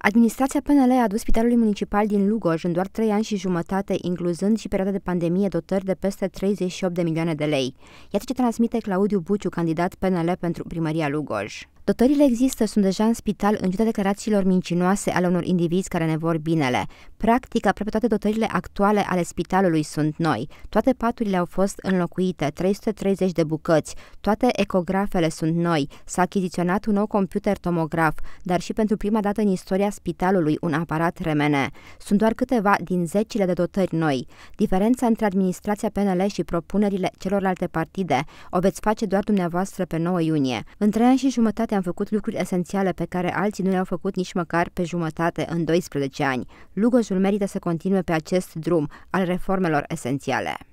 Administrația PNL a adus Spitalului Municipal din Lugoj în doar 3 ani și jumătate, incluzând și perioada de pandemie, dotări de peste 38 de milioane de lei. Iată ce transmite Claudiu Buciu, candidat PNL pentru primăria Lugoj. Dotările există, sunt deja în spital în ciuda declarațiilor mincinoase ale unor indivizi care ne vor binele. Practic, aproape toate dotările actuale ale spitalului sunt noi. Toate paturile au fost înlocuite, 330 de bucăți, toate ecografele sunt noi, s-a achiziționat un nou computer tomograf, dar și pentru prima dată în istoria spitalului un aparat remene. Sunt doar câteva din zecile de dotări noi. Diferența între administrația PNL și propunerile celorlalte partide o veți face doar dumneavoastră pe 9 iunie. Între ani și jumătate am făcut lucruri esențiale pe care alții nu le-au făcut nici măcar pe jumătate în 12 ani. Lugosul merită să continue pe acest drum al reformelor esențiale.